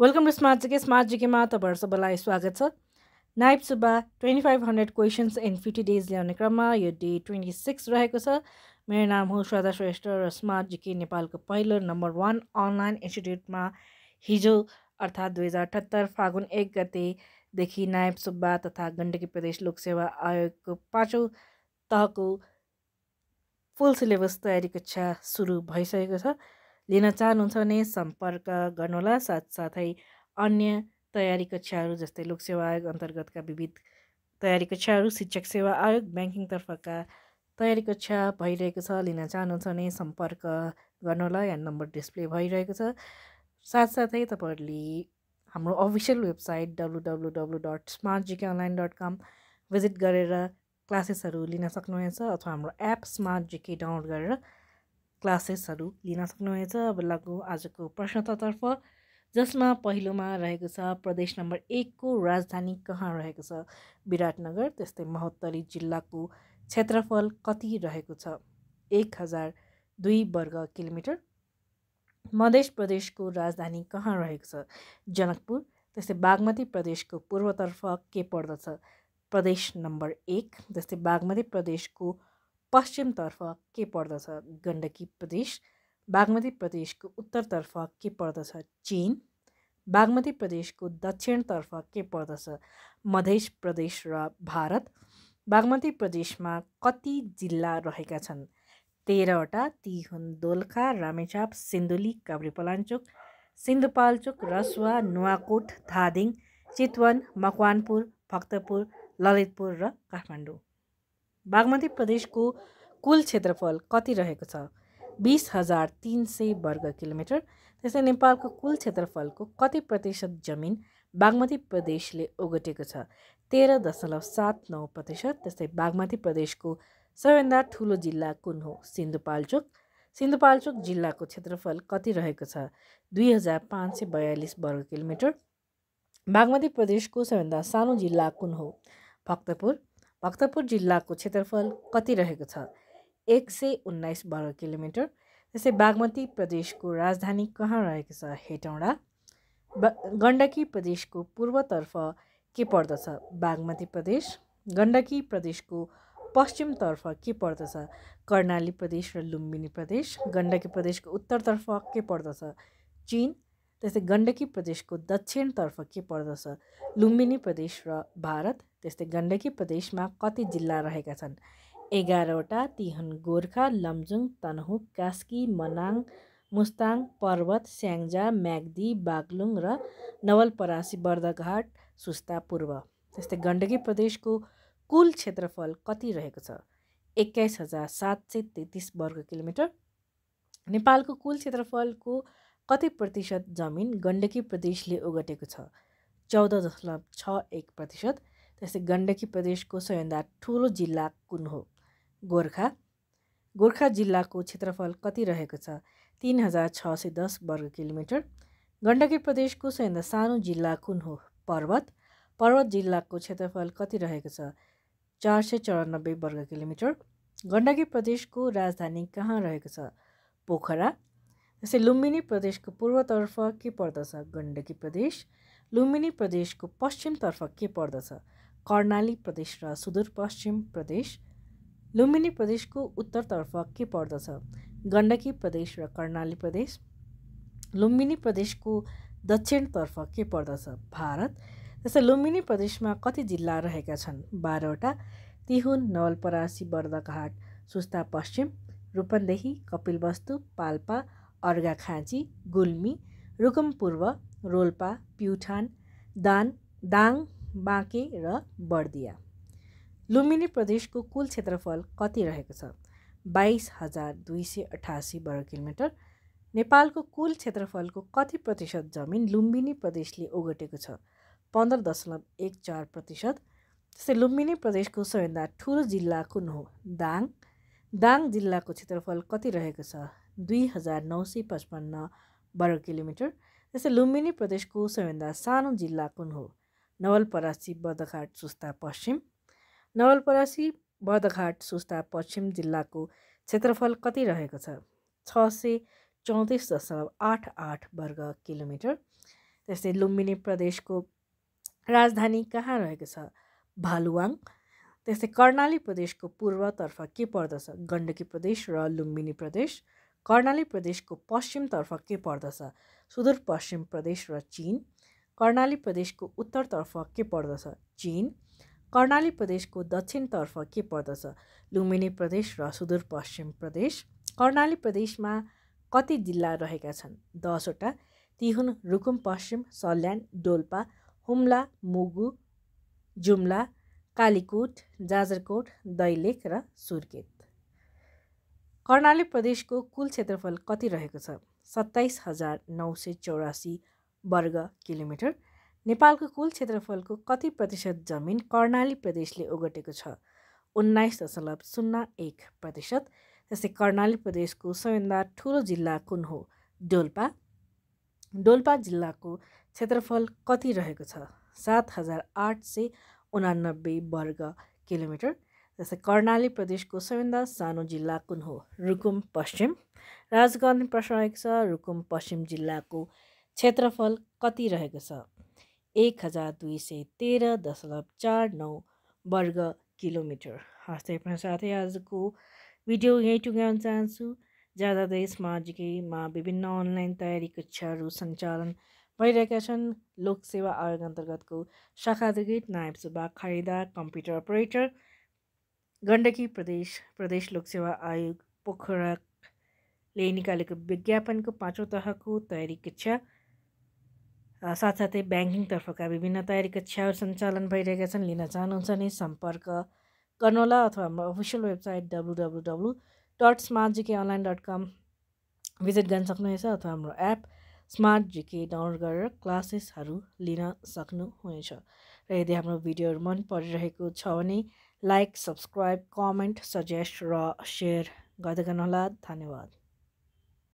welcome to smart GK smart जिकेमा तपाईँहरू सबैलाई स्वागत छ नाइप सुब्बा twenty five hundred questions in fifty days ल्याउने क्रममा यो डे ट्वेन्टी सिक्स रहेको छ मेरो नाम हो श्रद्धा श्रेष्ठ र स्मार्ट जिके नेपालको पहिलो नम्बर वान अनलाइन इन्स्टिट्युटमा हिजो अर्थात् दुई हजार अठहत्तर फागुन एक गतेदेखि नायब सुब्बा तथा गण्डकी प्रदेश लोकसेवा आयोगको पाँचौँ तहको फुल सिलेबस तयारी कक्षा सुरु भइसकेको छ लिन चाहनुहुन्छ भने सम्पर्क गर्नुहोला साथसाथै अन्य तयारी कक्षाहरू जस्तै लोकसेवा आयोग अन्तर्गतका विविध तयारी कक्षाहरू शिक्षक सेवा आयोग ब्याङ्किङतर्फका तयारी कक्षा भइरहेको छ लिन चाहनुहुन्छ भने सम्पर्क गर्नुहोला यहाँ नम्बर डिस्प्ले भइरहेको छ साथसाथै तपाईँहरूले हाम्रो official website W W W dot smart GK online dot com visit गरेर क्लासेसहरू लिन सक्नुहुनेछ अथवा हाम्रो एप स्मार्ट जिके डाउनलोड गरेर क्लासेसहरू लिन सक्नुहुनेछ अब लागु आजको प्रश्नतर्फ जसमा पहिलोमा रहेको छ प्रदेश नम्बर एकको राजधानी कहाँ रहेको छ विराटनगर त्यस्तै महोत्तरी जिल्लाको क्षेत्रफल कति रहेको छ एक हजार दुई वर्ग किलोमिटर मध्य प्रदेशको राजधानी कहाँ रहेको छ जनकपुर त्यस्तै बागमती प्रदेशको पूर्वतर्फ के पर्दछ प्रदेश नम्बर एक जस्तै बागमती प्रदेशको पश्चिमतर्फ के पर्दछ गण्डकी प्रदेश बागमती प्रदेशको उत्तरतर्फ के पर्दछ चिन बागमती प्रदेशको दक्षिणतर्फ के पर्दछ मध्य प्रदेश र भारत बागमती प्रदेशमा कति जिल्ला रहेका छन् तेह्रवटा ती हुन् दोलखा रामेछाप सिन्धुली काभ्रेपलाञ्चोक सिन्धुपाल्चोक रसुवा नुवाकोट धादिङ चितवन मकवानपुर भक्तपुर ललितपुर र काठमाडौँ बागमती प्रदेशको कुल क्षेत्रफल कति रहेको छ बिस हजार तिन सय वर्ग किलोमिटर त्यसै नेपालको कुल क्षेत्रफलको कति प्रतिशत जमिन बागमती प्रदेशले ओगटेको छ तेह्र दशमलव सात नौ प्रतिशत त्यस्तै बागमती प्रदेशको सबैभन्दा ठुलो जिल्ला कुन हो सिन्धुपाल्चोक सिन्धुपाल्चोक जिल्लाको क्षेत्रफल कति रहेको छ दुई हजार पाँच सय बयालिस वर्ग किलोमिटर बागमती प्रदेशको सबैभन्दा सानो जिल्ला कुन हो भक्तपुर भक्तपुर जिल्लाको क्षेत्रफल कति रहेको छ एक सय उन्नाइस वर्ग किलोमिटर जस्तै बागमती प्रदेशको राजधानी कहाँ रहेको छ हेटौँडा गण्डकी प्रदेशको पूर्वतर्फ के पर्दछ बागमती प्रदेश गण्डकी प्रदेशको पश्चिमतर्फ के पर्दछ कर्णाली प्रदेश र लुम्बिनी प्रदेश गण्डकी प्रदेशको उत्तरतर्फ के पर्दछ चिन त्यस्तै गण्डकी प्रदेशको दक्षिणतर्फ के पर्दछ लुम्बिनी प्रदेश र भारत त्यस्तै गण्डकी प्रदेशमा कति जिल्ला रहेका छन् एघारवटा तिहन गोर्खा लमजुङ तनहु कास्की मनाङ मुस्ताङ पर्वत स्याङ्जा म्याग्दी बागलुङ र नवलपरासी बर्दघाट सुस्ता पूर्व त्यस्तै गण्डकी प्रदेशको कुल क्षेत्रफल कति रहेको छ एक्काइस हजार सात सय तेत्तिस वर्ग किलोमिटर नेपालको कुल क्षेत्रफलको कति प्रतिशत जमिन गण्डकी प्रदेशले ओगटेको छ चौध दशमलव छ एक प्रतिशत त्यस्तै गण्डकी प्रदेशको सबैभन्दा ठुलो जिल्ला कुन हो गोर्खा गोर्खा जिल्लाको क्षेत्रफल कति रहेको छ तिन हजार छ सय दस वर्ग किलोमिटर गण्डकी प्रदेशको सबैभन्दा सानो जिल्ला कुन हो पर्वत पर्वत जिल्लाको क्षेत्रफल कति रहेको छ चार सय चौरानब्बे वर्ग किलोमिटर गण्डकी प्रदेशको राजधानी कहाँ रहेको छ पोखरा जस्तै लुम्बिनी प्रदेशको पूर्वतर्फ के पर्दछ गण्डकी प्रदेश लुम्बिनी प्रदेशको पश्चिमतर्फ के पर्दछ कर्णाली प्रदेश र सुदूरपश्चिम प्रदेश लुम्बिनी प्रदेशको उत्तरतर्फ के पर्दछ गण्डकी प्रदेश र कर्णाली प्रदेश लुम्बिनी प्रदेशको दक्षिणतर्फ के पर्दछ भारत जस्तै लुम्बिनी प्रदेशमा कति जिल्ला रहेका छन् बाह्रवटा तिहुन नवलपरासी बर्दघाट सुस्ता पश्चिम रूपन्देही कपिलवस्तु पाल्पा अर्घाखाँची गुल्मी पूर्व रोल्पा प्युठान दान दाङ बाँके र बर्दिया लुम्बिनी प्रदेशको कुल क्षेत्रफल कति रहेको छ बाइस हजार दुई सय अठासी वर्ग किलोमिटर नेपालको कुल क्षेत्रफलको कति प्रतिशत जमिन लुम्बिनी प्रदेशले ओगटेको छ पन्ध्र दशमलव एक चार प्रतिशत जस्तै लुम्बिनी प्रदेशको सबैभन्दा ठुलो जिल्ला कुन हो दाङ दाङ जिल्लाको क्षेत्रफल कति रहेको छ दुई हजार नौ सय पचपन्न वर्ग किलोमिटर त्यसै लुम्बिनी प्रदेशको सबैभन्दा सानो जिल्ला कुन हो नवलपरासी बदघाट सुस्ता पश्चिम नवलपरासी बदघाट सुस्ता पश्चिम जिल्लाको क्षेत्रफल कति रहेको छ छ सय चौतिस दशमलव आठ आठ वर्ग किलोमिटर त्यस्तै लुम्बिनी प्रदेशको राजधानी कहाँ रहेको छ भालुवाङ त्यस्तै कर्णाली प्रदेशको पूर्वतर्फ के पर्दछ गण्डकी प्रदेश र लुम्बिनी प्रदेश कर्णाली प्रदेशको पश्चिमतर्फ के पर्दछ सुदूरपश्चिम प्रदेश र चिन कर्णाली प्रदेशको उत्तरतर्फ के पर्दछ चिन कर्णाली प्रदेशको दक्षिणतर्फ के पर्दछ लुम्बिनी प्रदेश र सुदूरपश्चिम प्रदेश कर्णाली प्रदेशमा कति जिल्ला रहेका छन् दसवटा ती हुन् रुकुम पश्चिम सल्यान डोल्पा हुम्ला मुगु जुम्ला कालीकोट जाजरकोट दैलेख र सुर्खेत कर्णाली प्रदेशको कुल क्षेत्रफल कति रहेको छ सत्ताइस हजार नौ सय चौरासी वर्ग किलोमिटर नेपालको कुल क्षेत्रफलको कति प्रतिशत जमिन कर्णाली प्रदेशले ओगटेको छ उन्नाइस दशमलव शून्य एक प्रतिशत जस्तै कर्णाली प्रदेशको सबैभन्दा ठुलो जिल्ला कुन हो डोल्पा डोल्पा जिल्लाको क्षेत्रफल कति रहेको छ सात हजार आठ सय उनानब्बे वर्ग किलोमिटर जस्तै कर्णाली प्रदेशको सबैभन्दा सानो जिल्ला कुन हो रुकुम पश्चिम राजगण प्रश्न रहेको छ रुकुम पश्चिम जिल्लाको क्षेत्रफल कति रहेको छ एक हजार दुई सय तेह्र दशमलव चार नौ वर्ग किलोमिटर हस्तै साथै आजको भिडियो यहीँ टुङ्गाउन चाहन्छु ज्यादा देशमा जिकैमा विभिन्न अनलाइन तयारी कक्षाहरू सञ्चालन भइरहेका छन् लोकसेवा आयोग अन्तर्गतको शाखादगित नायब सुब्बा खरिदार कम्प्युटर अपरेटर गण्डकी प्रदेश प्रदेश लोकसेवा आयोग पोखराले निकालेको विज्ञापनको पाँचौँ तहको तयारी कक्षा साथसाथै ब्याङ्किङतर्फका विभिन्न तयारी कक्षाहरू सञ्चालन भइरहेका छन् लिन चाहनुहुन्छ भने सम्पर्क गर्नुहोला अथवा हाम्रो official website W W W dot smart GK online dot com visit गर्न सक्नुहुनेछ अथवा हाम्रो एप स्मार्ट जिके डाउनलोड गरेर क्लासेसहरू लिन सक्नुहुनेछ र यदि हाम्रो भिडियोहरू मन परिरहेको छ भने लाइक सब्सक्राइब कमेन्ट सजेस्ट र सेयर गर्दै गर्नुहोला धन्यवाद